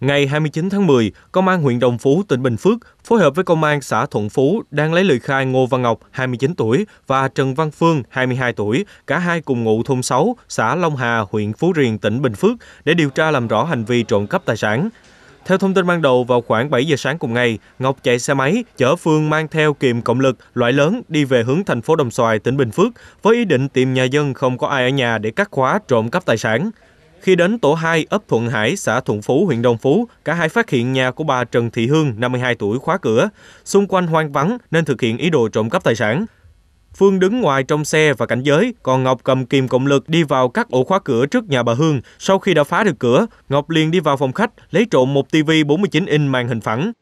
Ngày 29 tháng 10, Công an huyện Đồng Phú, tỉnh Bình Phước phối hợp với Công an xã Thuận Phú đang lấy lời khai Ngô Văn Ngọc, 29 tuổi và Trần Văn Phương, 22 tuổi, cả hai cùng ngụ thôn 6, xã Long Hà, huyện Phú Riềng, tỉnh Bình Phước để điều tra làm rõ hành vi trộm cắp tài sản. Theo thông tin ban đầu, vào khoảng 7 giờ sáng cùng ngày, Ngọc chạy xe máy chở Phương mang theo kìm cộng lực loại lớn đi về hướng thành phố Đồng Xoài, tỉnh Bình Phước với ý định tìm nhà dân không có ai ở nhà để cắt khóa trộm cắp tài sản. Khi đến tổ 2 ấp Thuận Hải, xã Thuận Phú, huyện Đông Phú, cả hai phát hiện nhà của bà Trần Thị Hương, 52 tuổi, khóa cửa. Xung quanh hoang vắng nên thực hiện ý đồ trộm cắp tài sản. Phương đứng ngoài trong xe và cảnh giới, còn Ngọc cầm kìm cộng lực đi vào các ổ khóa cửa trước nhà bà Hương. Sau khi đã phá được cửa, Ngọc liền đi vào phòng khách, lấy trộm một TV 49 inch màn hình phẳng.